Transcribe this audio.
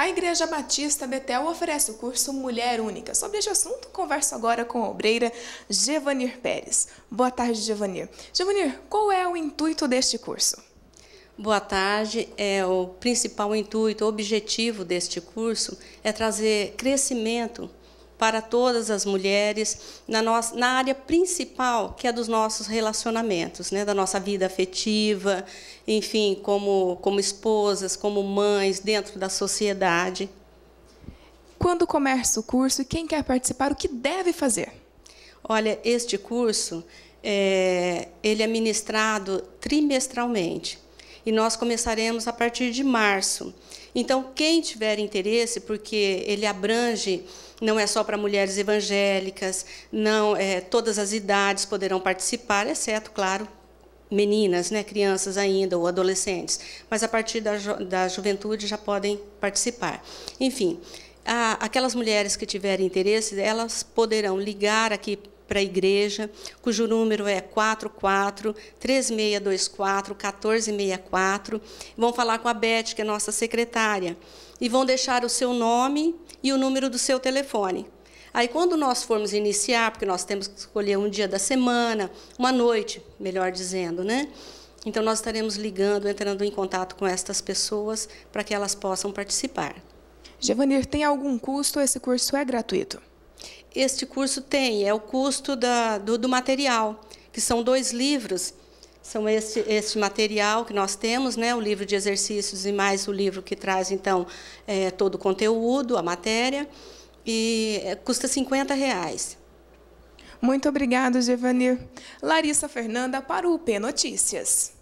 A Igreja Batista Betel oferece o curso Mulher Única. Sobre este assunto, converso agora com a obreira Gevanir Pérez. Boa tarde, Gevanir. Gevanir, qual é o intuito deste curso? Boa tarde. É, o principal intuito, o objetivo deste curso é trazer crescimento para todas as mulheres na, nossa, na área principal, que é dos nossos relacionamentos, né, da nossa vida afetiva, enfim, como, como esposas, como mães, dentro da sociedade. Quando começa o curso, quem quer participar, o que deve fazer? Olha, este curso é, ele é ministrado trimestralmente e nós começaremos a partir de março. Então, quem tiver interesse, porque ele abrange, não é só para mulheres evangélicas, não é, todas as idades poderão participar, exceto, claro, meninas, né, crianças ainda ou adolescentes, mas a partir da, ju da juventude já podem participar. Enfim, a, aquelas mulheres que tiverem interesse, elas poderão ligar aqui para a igreja, cujo número é 44 3624 1464. Vão falar com a Beth, que é nossa secretária, e vão deixar o seu nome e o número do seu telefone. Aí, quando nós formos iniciar, porque nós temos que escolher um dia da semana, uma noite, melhor dizendo, né? Então, nós estaremos ligando, entrando em contato com estas pessoas para que elas possam participar. Giovanir, tem algum custo? Esse curso é gratuito? este curso tem é o custo da, do, do, material, que são dois livros. São este, este material que nós temos, né, o livro de exercícios e mais o livro que traz, então, é, todo o conteúdo, a matéria, e é, custa 50 reais. Muito obrigada, Giovanni. Larissa Fernanda para o P Notícias.